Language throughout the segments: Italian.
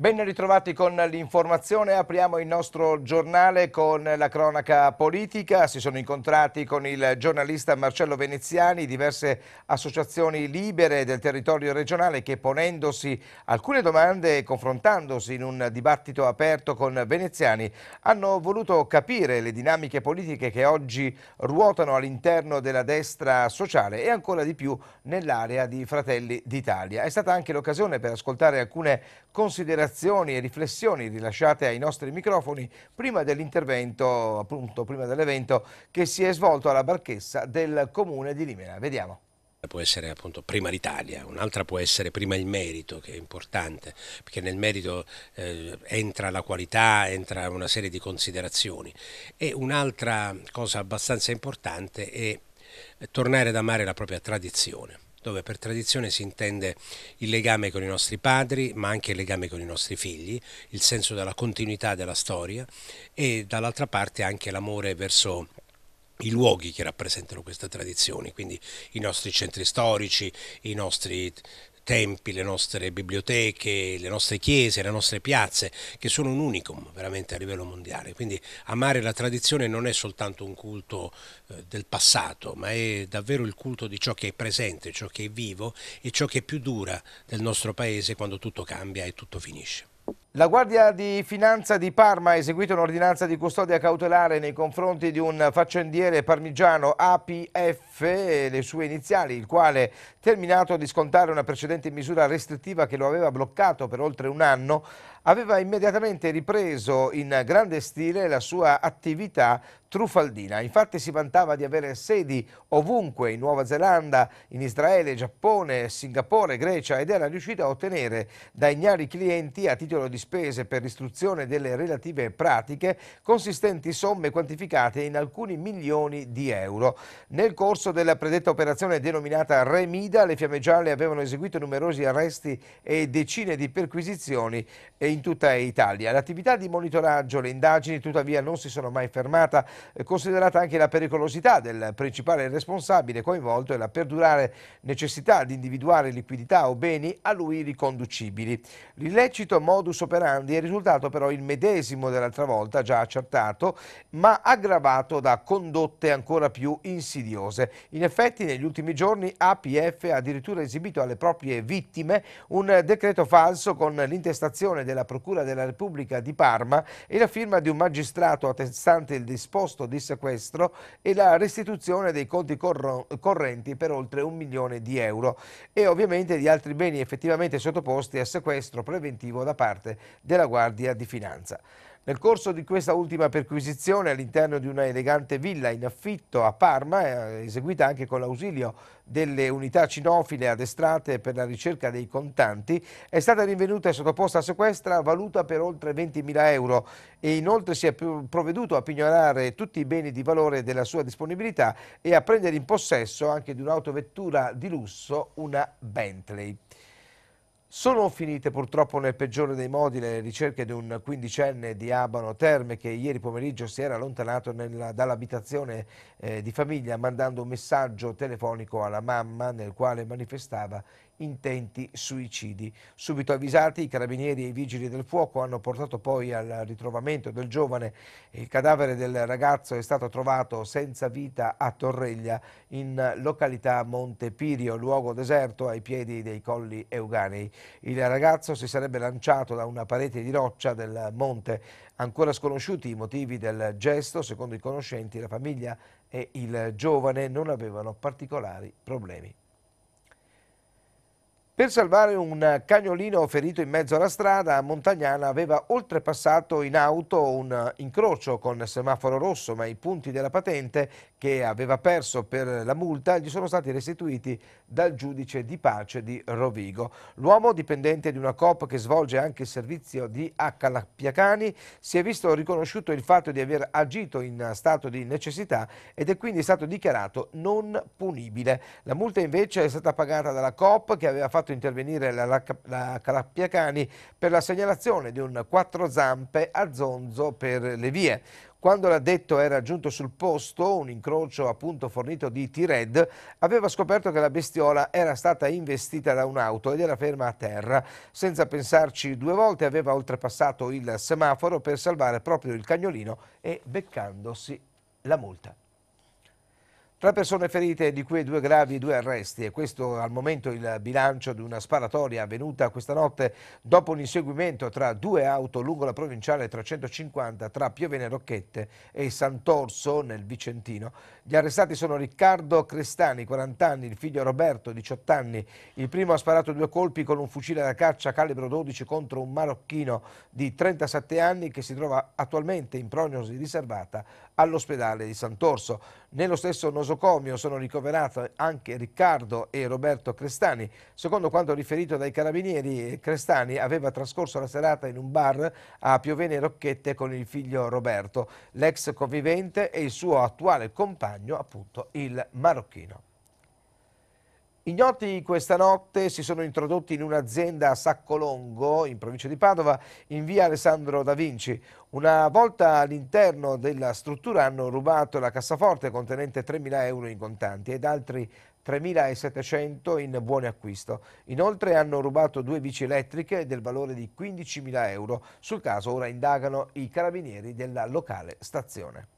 Ben ritrovati con l'informazione, apriamo il nostro giornale con la cronaca politica, si sono incontrati con il giornalista Marcello Veneziani diverse associazioni libere del territorio regionale che ponendosi alcune domande e confrontandosi in un dibattito aperto con Veneziani hanno voluto capire le dinamiche politiche che oggi ruotano all'interno della destra sociale e ancora di più nell'area di Fratelli d'Italia. È stata anche l'occasione per ascoltare alcune considerazioni indicazioni e riflessioni rilasciate ai nostri microfoni prima dell'intervento, appunto prima dell'evento che si è svolto alla barchessa del comune di Limena. Vediamo può essere appunto prima l'Italia, un'altra può essere prima il merito che è importante, perché nel merito eh, entra la qualità, entra una serie di considerazioni e un'altra cosa abbastanza importante è tornare ad amare la propria tradizione dove per tradizione si intende il legame con i nostri padri, ma anche il legame con i nostri figli, il senso della continuità della storia e dall'altra parte anche l'amore verso i luoghi che rappresentano questa tradizione, quindi i nostri centri storici, i nostri tempi, le nostre biblioteche, le nostre chiese, le nostre piazze, che sono un unicum veramente a livello mondiale. Quindi amare la tradizione non è soltanto un culto eh, del passato, ma è davvero il culto di ciò che è presente, ciò che è vivo e ciò che è più dura del nostro paese quando tutto cambia e tutto finisce. La Guardia di Finanza di Parma ha eseguito un'ordinanza di custodia cautelare nei confronti di un faccendiere parmigiano APF, le sue iniziali, il quale, terminato di scontare una precedente misura restrittiva che lo aveva bloccato per oltre un anno, aveva immediatamente ripreso in grande stile la sua attività truffaldina. Infatti si vantava di avere sedi ovunque in Nuova Zelanda, in Israele, Giappone, Singapore, Grecia ed era riuscito a ottenere da ignari clienti a titolo di di spese per l'istruzione delle relative pratiche, consistenti somme quantificate in alcuni milioni di euro. Nel corso della predetta operazione denominata Remida, le Fiamme Gialle avevano eseguito numerosi arresti e decine di perquisizioni in tutta Italia. L'attività di monitoraggio, le indagini tuttavia non si sono mai fermata, considerata anche la pericolosità del principale responsabile coinvolto e la perdurare necessità di individuare liquidità o beni a lui riconducibili. L'illecito modus operandi operandi è risultato però il medesimo dell'altra volta, già accertato, ma aggravato da condotte ancora più insidiose. In effetti negli ultimi giorni APF ha addirittura esibito alle proprie vittime un decreto falso con l'intestazione della Procura della Repubblica di Parma e la firma di un magistrato attestante il disposto di sequestro e la restituzione dei conti correnti per oltre un milione di euro e ovviamente di altri beni effettivamente sottoposti a sequestro preventivo da parte della Guardia di Finanza. Nel corso di questa ultima perquisizione all'interno di una elegante villa in affitto a Parma, eh, eseguita anche con l'ausilio delle unità cinofile addestrate per la ricerca dei contanti, è stata rinvenuta e sottoposta a sequestra valuta per oltre 20.000 euro e inoltre si è provveduto a pignorare tutti i beni di valore della sua disponibilità e a prendere in possesso anche di un'autovettura di lusso, una Bentley. Sono finite purtroppo nel peggiore dei modi le ricerche di un quindicenne di Abano Terme che ieri pomeriggio si era allontanato dall'abitazione eh, di famiglia mandando un messaggio telefonico alla mamma nel quale manifestava intenti suicidi. Subito avvisati i carabinieri e i vigili del fuoco hanno portato poi al ritrovamento del giovane. Il cadavere del ragazzo è stato trovato senza vita a Torreglia in località Montepirio, luogo deserto ai piedi dei colli Euganei. Il ragazzo si sarebbe lanciato da una parete di roccia del monte. Ancora sconosciuti i motivi del gesto, secondo i conoscenti la famiglia e il giovane non avevano particolari problemi. Per salvare un cagnolino ferito in mezzo alla strada, Montagnana aveva oltrepassato in auto un incrocio con semaforo rosso, ma i punti della patente che aveva perso per la multa gli sono stati restituiti dal giudice di pace di Rovigo. L'uomo dipendente di una COP che svolge anche il servizio di Accalappiacani si è visto riconosciuto il fatto di aver agito in stato di necessità ed è quindi stato dichiarato non punibile. La multa invece è stata pagata dalla COP che aveva fatto intervenire la, la, la Calappiacani per la segnalazione di un quattro zampe a zonzo per le vie. Quando l'addetto era giunto sul posto, un incrocio appunto fornito di T-Red, aveva scoperto che la bestiola era stata investita da un'auto ed era ferma a terra. Senza pensarci due volte aveva oltrepassato il semaforo per salvare proprio il cagnolino e beccandosi la multa. Tre persone ferite, di cui due gravi e due arresti, e questo al momento il bilancio di una sparatoria avvenuta questa notte dopo un inseguimento tra due auto lungo la provinciale 350 tra Piovene Rocchette e Sant'Orso nel Vicentino. Gli arrestati sono Riccardo Crestani, 40 anni, il figlio Roberto, 18 anni. Il primo ha sparato due colpi con un fucile da caccia calibro 12 contro un marocchino di 37 anni che si trova attualmente in prognosi riservata all'ospedale di Sant'Orso. Nello stesso nosocomio sono ricoverati anche Riccardo e Roberto Crestani. Secondo quanto riferito dai carabinieri, Crestani aveva trascorso la serata in un bar a Piovene Rocchette con il figlio Roberto, l'ex convivente e il suo attuale compagno, appunto il marocchino. Ignoti questa notte si sono introdotti in un'azienda a Saccolongo, in provincia di Padova, in via Alessandro da Vinci. Una volta all'interno della struttura hanno rubato la cassaforte contenente 3.000 euro in contanti ed altri 3.700 in buoni acquisto. Inoltre hanno rubato due bici elettriche del valore di 15.000 euro. Sul caso ora indagano i carabinieri della locale stazione.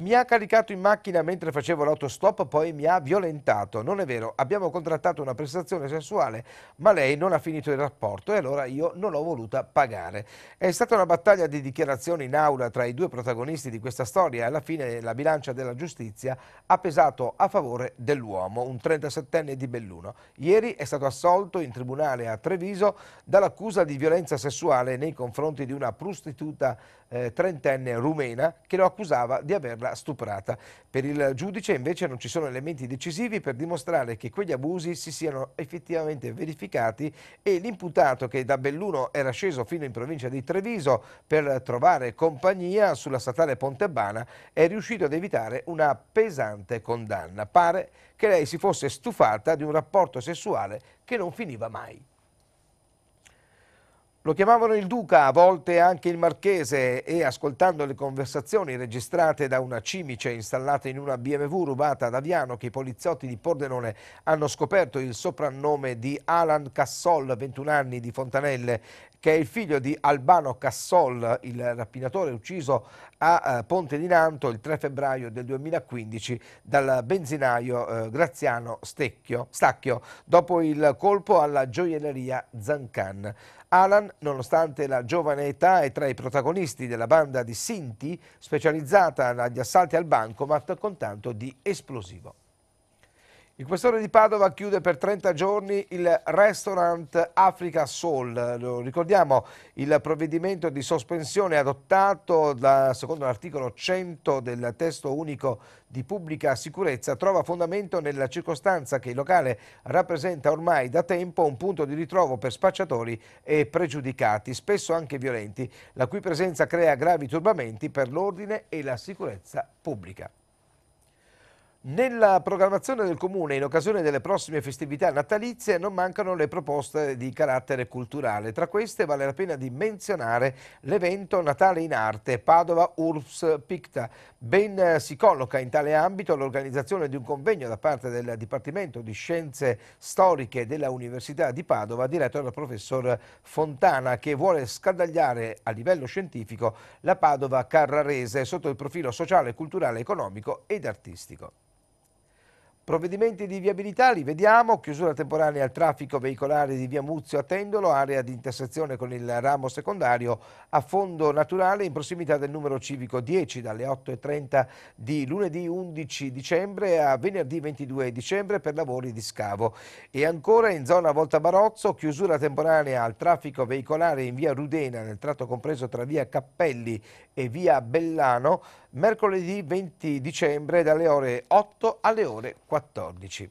Mi ha caricato in macchina mentre facevo l'autostop, poi mi ha violentato. Non è vero, abbiamo contrattato una prestazione sessuale, ma lei non ha finito il rapporto e allora io non l'ho voluta pagare. È stata una battaglia di dichiarazioni in aula tra i due protagonisti di questa storia e alla fine la bilancia della giustizia ha pesato a favore dell'uomo, un 37enne di Belluno. Ieri è stato assolto in tribunale a Treviso dall'accusa di violenza sessuale nei confronti di una prostituta eh, trentenne rumena che lo accusava di averla stuprata. Per il giudice invece non ci sono elementi decisivi per dimostrare che quegli abusi si siano effettivamente verificati e l'imputato che da Belluno era sceso fino in provincia di Treviso per trovare compagnia sulla statale Pontebana è riuscito ad evitare una pesante condanna. Pare che lei si fosse stufata di un rapporto sessuale che non finiva mai. Lo chiamavano il Duca, a volte anche il Marchese e ascoltando le conversazioni registrate da una cimice installata in una BMW rubata ad Aviano che i poliziotti di Pordenone hanno scoperto il soprannome di Alan Cassol, 21 anni di Fontanelle, che è il figlio di Albano Cassol, il rapinatore ucciso a eh, Ponte di Nanto il 3 febbraio del 2015 dal benzinaio eh, Graziano Stecchio, Stacchio dopo il colpo alla gioielleria Zancan. Alan, nonostante la giovane età, è tra i protagonisti della banda di Sinti specializzata negli assalti al bancomat con tanto di esplosivo. Il questore di Padova chiude per 30 giorni il restaurant Africa Soul. Lo ricordiamo, il provvedimento di sospensione adottato da, secondo l'articolo 100 del testo unico di pubblica sicurezza trova fondamento nella circostanza che il locale rappresenta ormai da tempo un punto di ritrovo per spacciatori e pregiudicati, spesso anche violenti, la cui presenza crea gravi turbamenti per l'ordine e la sicurezza pubblica. Nella programmazione del Comune, in occasione delle prossime festività natalizie, non mancano le proposte di carattere culturale. Tra queste vale la pena di menzionare l'evento Natale in Arte, Padova Urbs Picta. Ben eh, si colloca in tale ambito l'organizzazione di un convegno da parte del Dipartimento di Scienze Storiche della Università di Padova, diretto dal professor Fontana, che vuole scandagliare a livello scientifico la Padova carrarese sotto il profilo sociale, culturale, economico ed artistico. Provvedimenti di viabilità li vediamo, chiusura temporanea al traffico veicolare di via Muzio a Tendolo, area di intersezione con il ramo secondario a fondo naturale in prossimità del numero civico 10 dalle 8.30 di lunedì 11 dicembre a venerdì 22 dicembre per lavori di scavo. E ancora in zona Volta Barozzo, chiusura temporanea al traffico veicolare in via Rudena nel tratto compreso tra via Cappelli e via Bellano mercoledì 20 dicembre dalle ore 8 alle ore 14.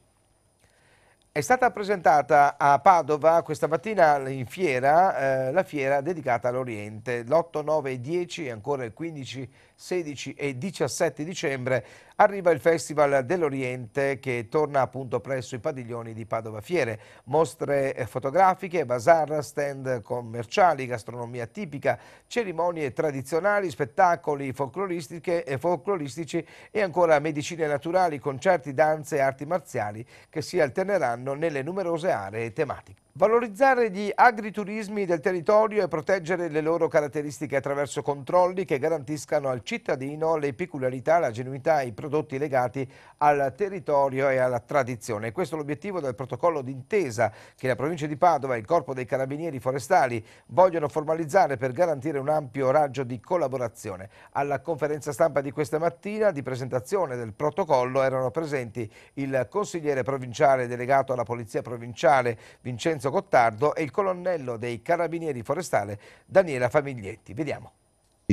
È stata presentata a Padova questa mattina in fiera eh, la fiera dedicata all'Oriente, l'8, 9 e 10 e ancora il 15 16 e 17 dicembre arriva il Festival dell'Oriente che torna appunto presso i padiglioni di Padova Fiere. Mostre eh, fotografiche, bazar, stand commerciali, gastronomia tipica, cerimonie tradizionali, spettacoli folcloristiche e eh, folcloristici e ancora medicine naturali, concerti, danze e arti marziali che si alterneranno nelle numerose aree tematiche. Valorizzare gli agriturismi del territorio e proteggere le loro caratteristiche attraverso controlli che garantiscano al cittadino le peculiarità, la genuinità e i prodotti legati al territorio e alla tradizione. Questo è l'obiettivo del protocollo d'intesa che la provincia di Padova e il Corpo dei Carabinieri Forestali vogliono formalizzare per garantire un ampio raggio di collaborazione. Alla conferenza stampa di questa mattina di presentazione del protocollo erano presenti il consigliere provinciale delegato alla Polizia Provinciale Vincenzo Cottardo e il colonnello dei Carabinieri Forestale Daniela Famiglietti. Vediamo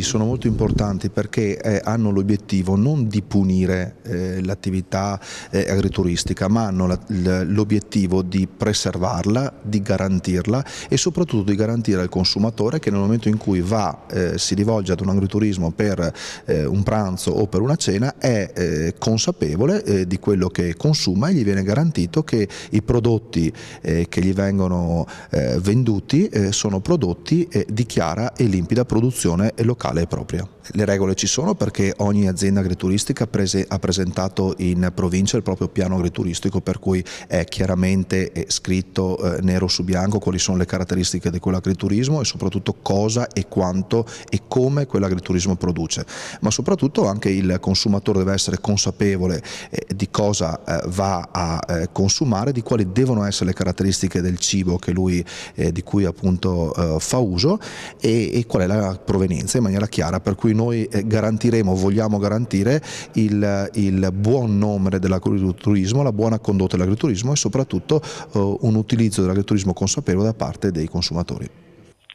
sono molto importanti perché eh, hanno l'obiettivo non di punire eh, l'attività eh, agrituristica ma hanno l'obiettivo di preservarla, di garantirla e soprattutto di garantire al consumatore che nel momento in cui va, eh, si rivolge ad un agriturismo per eh, un pranzo o per una cena è eh, consapevole di quello che consuma e gli viene garantito che i prodotti che gli vengono venduti sono prodotti di chiara e limpida produzione locale locale è propria. Le regole ci sono perché ogni azienda agrituristica prese, ha presentato in provincia il proprio piano agrituristico per cui è chiaramente eh, scritto eh, nero su bianco quali sono le caratteristiche di quell'agriturismo e soprattutto cosa e quanto e come quell'agriturismo produce, ma soprattutto anche il consumatore deve essere consapevole eh, di cosa eh, va a eh, consumare, di quali devono essere le caratteristiche del cibo lui, eh, di cui appunto fa uso e, e qual è la provenienza in maniera maniera chiara, per cui noi eh, garantiremo, vogliamo garantire il, il buon nome dell'agriturismo, la buona condotta dell'agriturismo e soprattutto eh, un utilizzo dell'agriturismo consapevole da parte dei consumatori.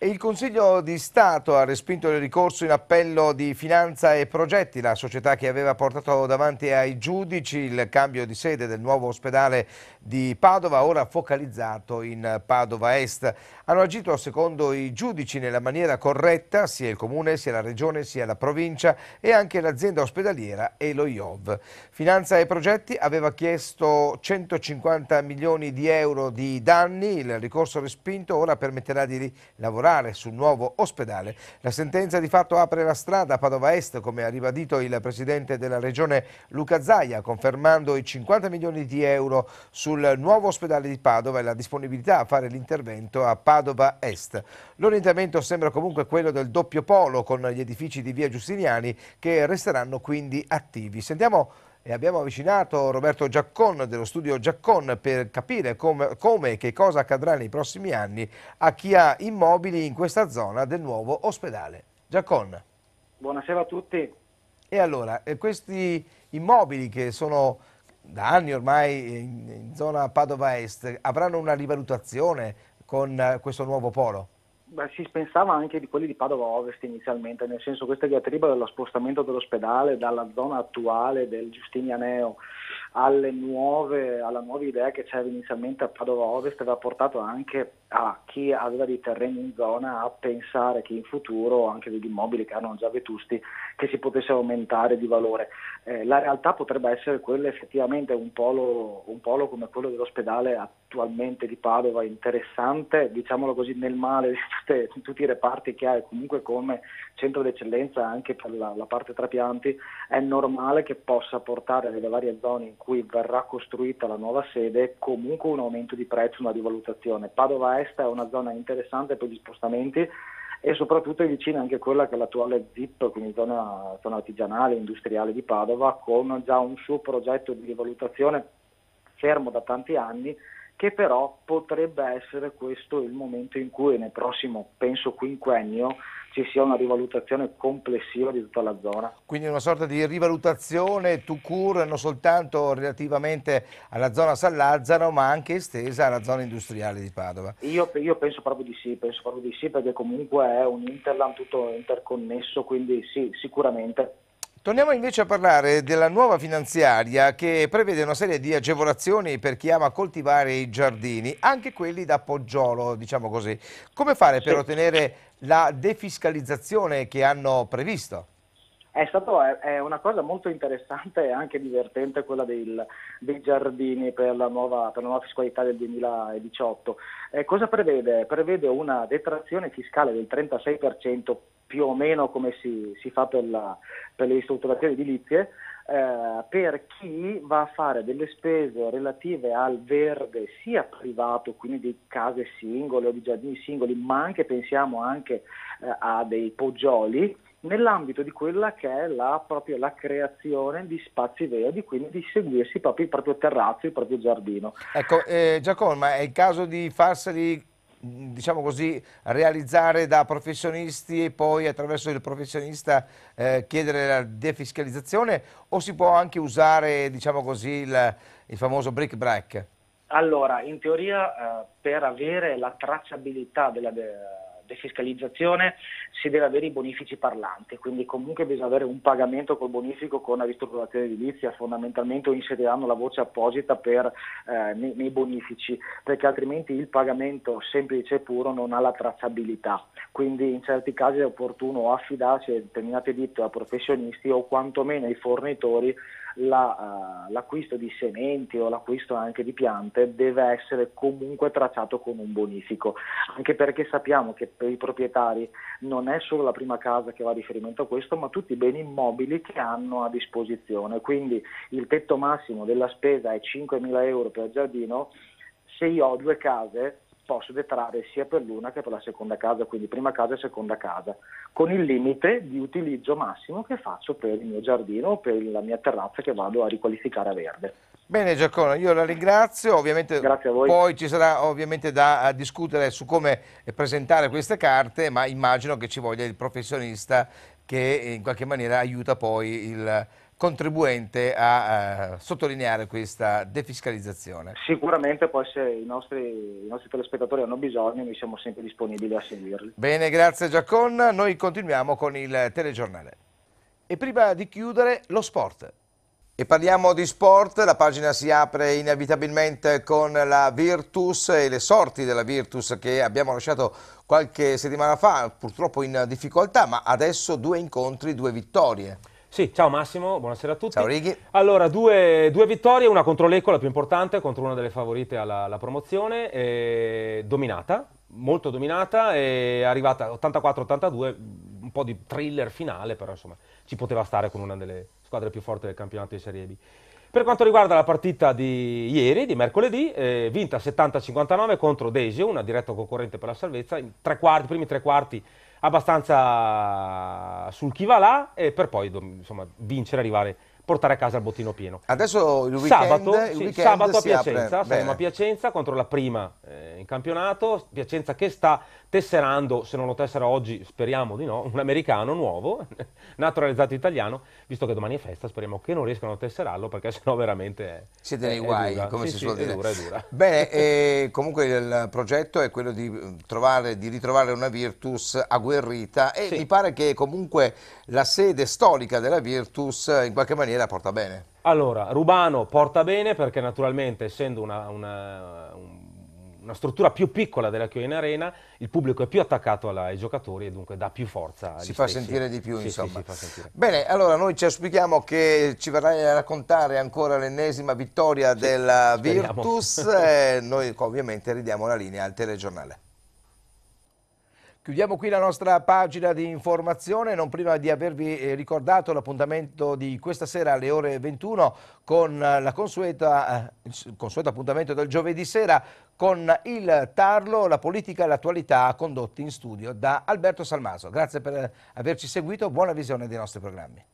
Il Consiglio di Stato ha respinto il ricorso in appello di Finanza e Progetti, la società che aveva portato davanti ai giudici il cambio di sede del nuovo ospedale di Padova, ora focalizzato in Padova Est. Hanno agito secondo i giudici nella maniera corretta sia il Comune, sia la Regione, sia la Provincia e anche l'azienda ospedaliera e lo IOV. Finanza e Progetti aveva chiesto 150 milioni di euro di danni, il ricorso respinto ora permetterà di lavorare lavorare sul nuovo ospedale. La sentenza di fatto apre la strada a Padova Est, come ha ribadito il presidente della regione Luca Zaia, confermando i 50 milioni di euro sul nuovo ospedale di Padova e la disponibilità a fare l'intervento a Padova Est. L'orientamento sembra comunque quello del doppio polo con gli edifici di via Giustiniani che resteranno quindi attivi. Sentiamo e abbiamo avvicinato Roberto Giaccon dello studio Giaccon per capire com come e che cosa accadrà nei prossimi anni a chi ha immobili in questa zona del nuovo ospedale. Giaccon. Buonasera a tutti. E allora, eh, questi immobili che sono da anni ormai in, in zona Padova Est avranno una rivalutazione con eh, questo nuovo polo? beh, si pensava anche di quelli di Padova Ovest inizialmente, nel senso questa diatriba dello spostamento dell'ospedale dalla zona attuale del Giustinianeo nuove, alla nuova idea che c'era inizialmente a Padova Ovest aveva portato anche a chi aveva dei terreni in zona a pensare che in futuro anche degli immobili che erano già vetusti che si potesse aumentare di valore. Eh, la realtà potrebbe essere quella effettivamente un polo, un polo, come quello dell'ospedale attualmente di Padova interessante, diciamolo così nel male di, tutte, tutti i reparti che ha comunque come centro d'eccellenza anche per la, la parte trapianti è normale che possa portare nelle varie zone in cui verrà costruita la nuova sede comunque un aumento di prezzo, una rivalutazione. Padova è foresta è una zona interessante per gli spostamenti e soprattutto è vicina anche quella che è l'attuale ZIP, quindi zona, zona artigianale e industriale di Padova, con già un suo progetto di rivalutazione fermo da tanti anni che però potrebbe essere questo il momento in cui nel prossimo, penso, quinquennio ci sia una rivalutazione complessiva di tutta la zona. Quindi una sorta di rivalutazione to cure non soltanto relativamente alla zona San Lazzaro ma anche estesa alla zona industriale di Padova. Io, io penso proprio di sì, penso proprio di sì perché comunque è un Interland tutto interconnesso quindi sì, sicuramente. Torniamo invece a parlare della nuova finanziaria che prevede una serie di agevolazioni per chi ama coltivare i giardini, anche quelli da poggiolo, diciamo così. Come fare per sì. ottenere la defiscalizzazione che hanno previsto. È stata una cosa molto interessante e anche divertente quella del, dei giardini per la, nuova, per la, nuova, fiscalità del 2018. Eh, cosa prevede? Prevede una detrazione fiscale del 36% più o meno come si, si fa per, la, per le ristrutturazioni edilizie eh, per chi va a fare delle spese relative al verde sia privato, quindi di case singole o di giardini singoli, ma anche pensiamo anche eh, a dei poggioli, nell'ambito di quella che è la, proprio, la creazione di spazi verdi, quindi di seguirsi proprio il proprio terrazzo, il proprio giardino. Ecco, eh, Giacomo, ma è il caso di farseli diciamo così, realizzare da professionisti e poi attraverso il professionista eh, chiedere la defiscalizzazione o si può anche usare diciamo così, il, il, famoso brick break? Allora, in teoria eh, per avere la tracciabilità della, de defiscalizzazione si deve avere i bonifici parlanti, quindi comunque bisogna avere un pagamento col bonifico con la ristrutturazione edilizia, fondamentalmente inseriranno la voce apposita per, eh, nei, nei, bonifici, perché altrimenti il pagamento semplice e puro non ha la tracciabilità, quindi in certi casi è opportuno affidarsi a determinate ditte o a professionisti o quantomeno ai fornitori la, uh, l'acquisto di sementi o l'acquisto anche di piante deve essere comunque tracciato con un bonifico, anche perché sappiamo che per i proprietari non è solo la prima casa che va a riferimento a questo, ma tutti i beni immobili che hanno a disposizione. Quindi il tetto massimo della spesa è 5.000 euro per giardino, se io ho due case posso detrarre sia per l'una che per la seconda casa, quindi prima casa e seconda casa, con il limite di utilizzo massimo che faccio per il mio giardino o per la mia terrazza che vado a riqualificare a verde. Bene Giacomo, io la ringrazio, ovviamente poi ci sarà ovviamente da discutere su come presentare queste carte, ma immagino che ci voglia il professionista che eh, in qualche maniera aiuta poi il contribuente a, a eh, sottolineare questa defiscalizzazione. Sicuramente poi se i nostri, i nostri telespettatori hanno bisogno noi siamo sempre disponibili a seguirli. Bene, grazie Giacon. Noi continuiamo con il telegiornale. E prima di chiudere, lo sport. E parliamo di sport, la pagina si apre inevitabilmente con la Virtus e le sorti della Virtus che abbiamo lasciato qualche settimana fa, purtroppo in difficoltà, ma adesso due incontri, due vittorie. Sì, ciao Massimo, buonasera a tutti. Ciao Righi. Allora, due, due vittorie, una contro l'Eco, la più importante, contro una delle favorite alla, alla promozione, eh, dominata, molto dominata, è arrivata 84-82, un po' di thriller finale, però insomma ci poteva stare con una delle squadre più forti del campionato di Serie B. Per quanto riguarda la partita di ieri, di mercoledì, eh, vinta 70-59 contro Desio, una diretta concorrente per la salvezza, i primi tre quarti abbastanza sul chi va là e per poi insomma, vincere, arrivare portare a casa il bottino pieno. Adesso il weekend, sabato, il weekend sì, sabato a Piacenza, saremo a Piacenza contro la prima eh, in campionato, Piacenza che sta tesserando, se non lo tessera oggi speriamo di no, un americano nuovo, naturalizzato italiano, visto che domani è festa, speriamo che non riescano a tesserarlo perché sennò veramente è, siete nei guai, dura. come sì, si sì, suol dire. È dura, è dura. Bene, eh, comunque il progetto è quello di, mm, trovare, di ritrovare una Virtus agguerrita e mi pare che comunque la sede storica della Virtus eh, in qualche maniera maniera porta bene. Allora, Rubano porta bene perché naturalmente essendo una, una, una struttura più piccola della Chio Arena, il pubblico è più attaccato alla, ai giocatori e dunque dà più forza. Si fa sentire di più, sì, insomma. Sì, sì, Bene, allora noi ci auspichiamo che ci verrai a raccontare ancora l'ennesima vittoria della Virtus. E noi ovviamente ridiamo la linea al telegiornale. Chiudiamo qui la nostra pagina di informazione, non prima di avervi eh, ricordato l'appuntamento di questa sera alle ore 21 con eh, la consueta, eh, il consueto appuntamento del giovedì sera con il Tarlo, la politica e l'attualità condotti in studio da Alberto Salmaso. Grazie per averci seguito, buona visione dei nostri programmi.